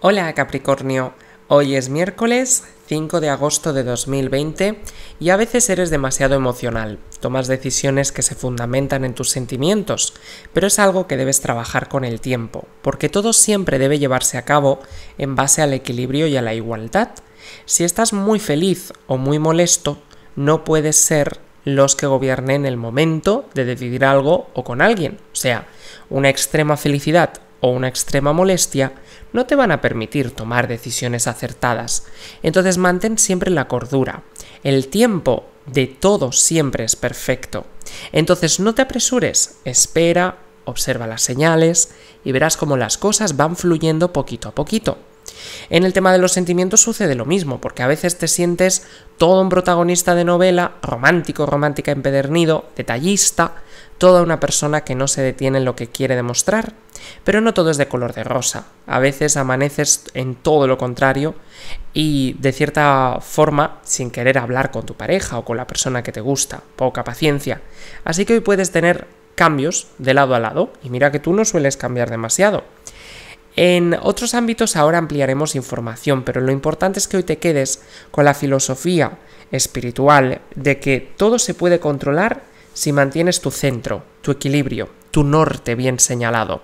Hola Capricornio, hoy es miércoles 5 de agosto de 2020 y a veces eres demasiado emocional, tomas decisiones que se fundamentan en tus sentimientos, pero es algo que debes trabajar con el tiempo, porque todo siempre debe llevarse a cabo en base al equilibrio y a la igualdad. Si estás muy feliz o muy molesto, no puedes ser los que gobiernen el momento de decidir algo o con alguien. O sea, una extrema felicidad o una extrema molestia no te van a permitir tomar decisiones acertadas. Entonces mantén siempre la cordura. El tiempo de todo siempre es perfecto. Entonces no te apresures, espera, observa las señales y verás cómo las cosas van fluyendo poquito a poquito. En el tema de los sentimientos sucede lo mismo, porque a veces te sientes todo un protagonista de novela, romántico, romántica empedernido, detallista, toda una persona que no se detiene en lo que quiere demostrar. Pero no todo es de color de rosa, a veces amaneces en todo lo contrario y de cierta forma sin querer hablar con tu pareja o con la persona que te gusta, poca paciencia. Así que hoy puedes tener cambios de lado a lado y mira que tú no sueles cambiar demasiado. En otros ámbitos ahora ampliaremos información, pero lo importante es que hoy te quedes con la filosofía espiritual de que todo se puede controlar si mantienes tu centro, tu equilibrio, tu norte bien señalado.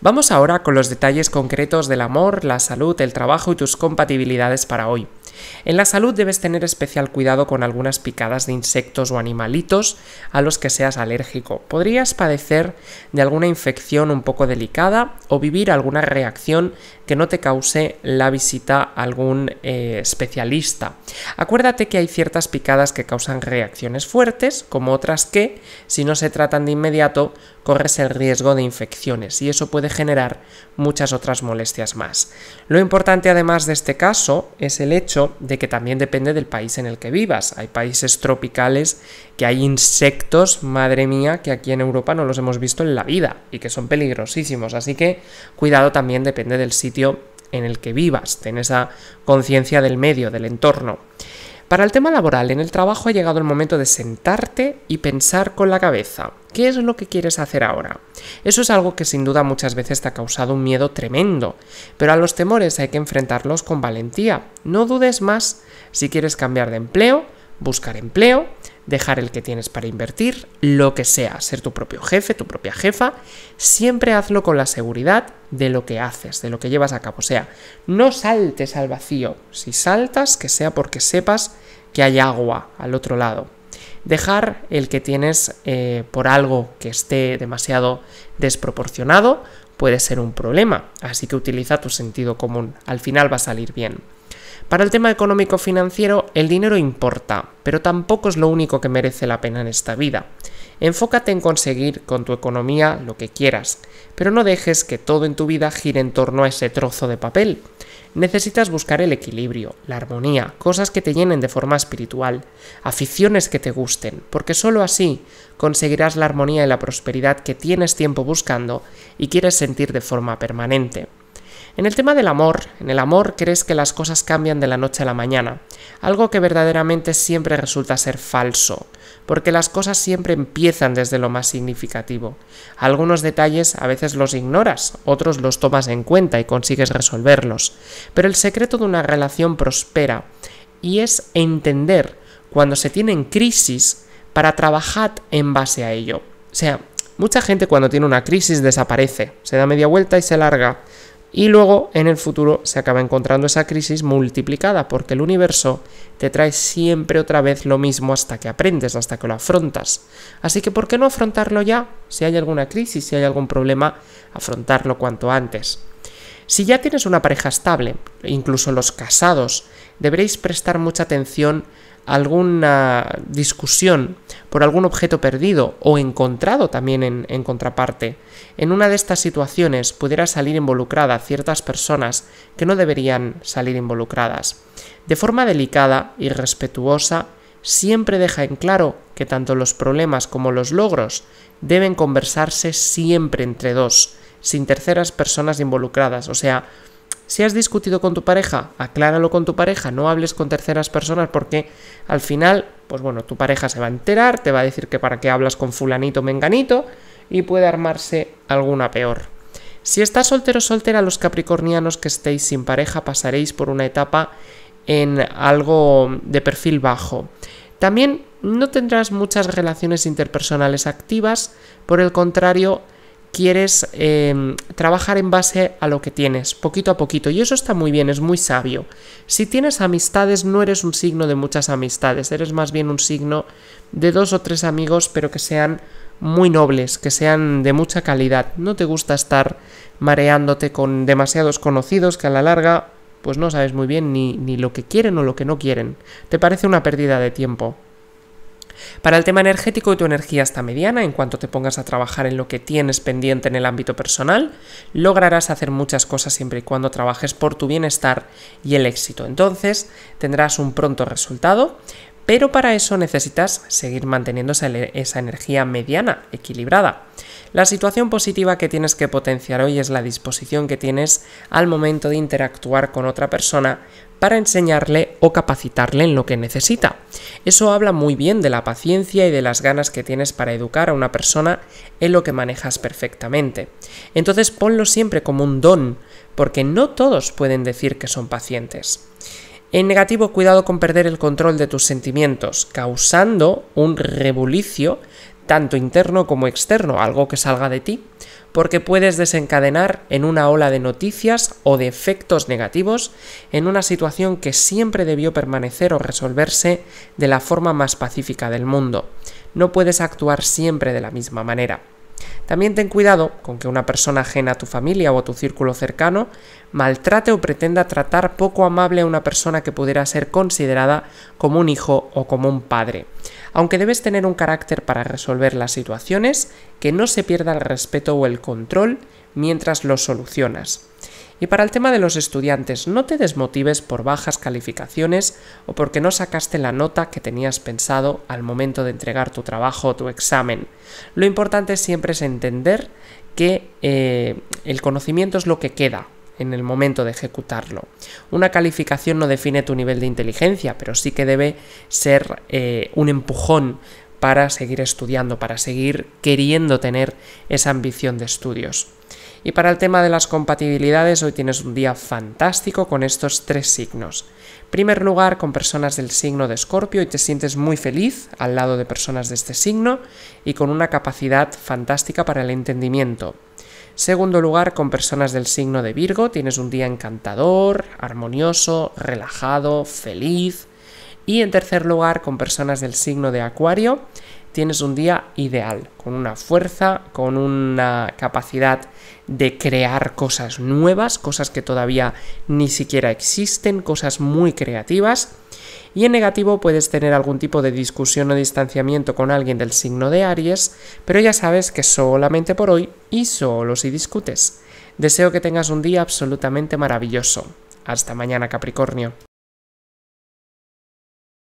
Vamos ahora con los detalles concretos del amor, la salud, el trabajo y tus compatibilidades para hoy. En la salud debes tener especial cuidado con algunas picadas de insectos o animalitos a los que seas alérgico. Podrías padecer de alguna infección un poco delicada o vivir alguna reacción que no te cause la visita a algún eh, especialista. Acuérdate que hay ciertas picadas que causan reacciones fuertes, como otras que, si no se tratan de inmediato, corres el riesgo de infecciones y eso puede generar muchas otras molestias más. Lo importante además de este caso es el hecho de que también depende del país en el que vivas. Hay países tropicales que hay insectos, madre mía, que aquí en Europa no los hemos visto en la vida y que son peligrosísimos. Así que cuidado también depende del sitio en el que vivas, ten esa conciencia del medio, del entorno. Para el tema laboral, en el trabajo ha llegado el momento de sentarte y pensar con la cabeza. ¿Qué es lo que quieres hacer ahora? Eso es algo que sin duda muchas veces te ha causado un miedo tremendo, pero a los temores hay que enfrentarlos con valentía. No dudes más si quieres cambiar de empleo, buscar empleo, dejar el que tienes para invertir, lo que sea, ser tu propio jefe, tu propia jefa, siempre hazlo con la seguridad de lo que haces, de lo que llevas a cabo. O sea, no saltes al vacío. Si saltas, que sea porque sepas que hay agua al otro lado dejar el que tienes eh, por algo que esté demasiado desproporcionado puede ser un problema, así que utiliza tu sentido común, al final va a salir bien. Para el tema económico-financiero, el dinero importa, pero tampoco es lo único que merece la pena en esta vida. Enfócate en conseguir con tu economía lo que quieras, pero no dejes que todo en tu vida gire en torno a ese trozo de papel. Necesitas buscar el equilibrio, la armonía, cosas que te llenen de forma espiritual, aficiones que te gusten, porque sólo así conseguirás la armonía y la prosperidad que tienes tiempo buscando y quieres sentir de forma permanente. En el tema del amor, en el amor crees que las cosas cambian de la noche a la mañana, algo que verdaderamente siempre resulta ser falso, porque las cosas siempre empiezan desde lo más significativo. Algunos detalles a veces los ignoras, otros los tomas en cuenta y consigues resolverlos, pero el secreto de una relación prospera y es entender cuando se tienen crisis para trabajar en base a ello. O sea, mucha gente cuando tiene una crisis desaparece, se da media vuelta y se larga. Y luego en el futuro se acaba encontrando esa crisis multiplicada porque el universo te trae siempre otra vez lo mismo hasta que aprendes, hasta que lo afrontas. Así que ¿por qué no afrontarlo ya? Si hay alguna crisis, si hay algún problema, afrontarlo cuanto antes. Si ya tienes una pareja estable, incluso los casados, deberéis prestar mucha atención a alguna discusión por algún objeto perdido o encontrado también en, contraparte, en una de estas situaciones pudiera salir involucrada ciertas personas que no deberían salir involucradas. De forma delicada y respetuosa, siempre deja en claro que tanto los problemas como los logros deben conversarse siempre entre dos, sin terceras personas involucradas, o sea, si has discutido con tu pareja, acláralo con tu pareja, no hables con terceras personas porque al final, pues bueno, tu pareja se va a enterar, te va a decir que para qué hablas con fulanito, menganito y puede armarse alguna peor. Si estás soltero o soltera, los capricornianos que estéis sin pareja pasaréis por una etapa en algo de perfil bajo. También no tendrás muchas relaciones interpersonales activas, por el contrario, quieres em, trabajar en base a lo que tienes, poquito a poquito. Y eso está muy bien, es muy sabio. Si tienes amistades, no eres un signo de muchas amistades, eres más bien un signo de dos o tres amigos, pero que sean muy nobles, que sean de mucha calidad. No te gusta estar mareándote con demasiados conocidos que a la larga pues no sabes muy bien ni lo que quieren o lo que no quieren. Te parece una pérdida de tiempo. Para el tema energético, tu energía está mediana, en cuanto te pongas a trabajar en lo que tienes pendiente en el ámbito personal, lograrás hacer muchas cosas siempre y cuando trabajes por tu bienestar y el éxito. Entonces, tendrás un pronto resultado, pero para eso necesitas seguir manteniendo esa energía mediana, equilibrada. La situación positiva que tienes que potenciar hoy es la disposición que tienes al momento de interactuar con otra persona para enseñarle o capacitarle en lo que necesita. Eso habla muy bien de la paciencia y de las ganas que tienes para educar a una persona en lo que manejas perfectamente. Entonces ponlo siempre como un don, porque no todos pueden decir que son pacientes. En negativo, cuidado con perder el control de tus sentimientos, causando un rebulicio tanto interno como externo, algo que salga de ti, porque puedes desencadenar en una ola de noticias o de efectos negativos en una situación que siempre debió permanecer o resolverse de la forma más pacífica del mundo. No puedes actuar siempre de la misma manera. También ten cuidado con que una persona ajena a tu familia o a tu círculo cercano maltrate o pretenda tratar poco amable a una persona que pudiera ser considerada como un hijo o como un padre. Aunque debes tener un carácter para resolver las situaciones, que no se pierda el respeto o el control mientras lo solucionas. Y para el tema de los estudiantes, no te desmotives por bajas calificaciones o porque no sacaste la nota que tenías pensado al momento de entregar tu trabajo o tu examen. Lo importante siempre es entender que eh, el conocimiento es lo que queda en el momento de ejecutarlo. Una calificación no define tu nivel de inteligencia, pero sí que debe ser eh, un empujón para seguir estudiando, para seguir queriendo tener esa ambición de estudios. Y para el tema de las compatibilidades, hoy tienes un día fantástico con estos tres signos. primer lugar, con personas del signo de Escorpio y te sientes muy feliz al lado de personas de este signo y con una capacidad fantástica para el entendimiento. Segundo lugar, con personas del signo de Virgo, tienes un día encantador, armonioso, relajado, feliz. Y en tercer lugar, con personas del signo de Acuario, tienes un día ideal, con una fuerza, con una capacidad de crear cosas nuevas, cosas que todavía ni siquiera existen, cosas muy creativas. Y en negativo puedes tener algún tipo de discusión o distanciamiento con alguien del signo de Aries, pero ya sabes que solamente por hoy y solo si discutes. Deseo que tengas un día absolutamente maravilloso. Hasta mañana Capricornio.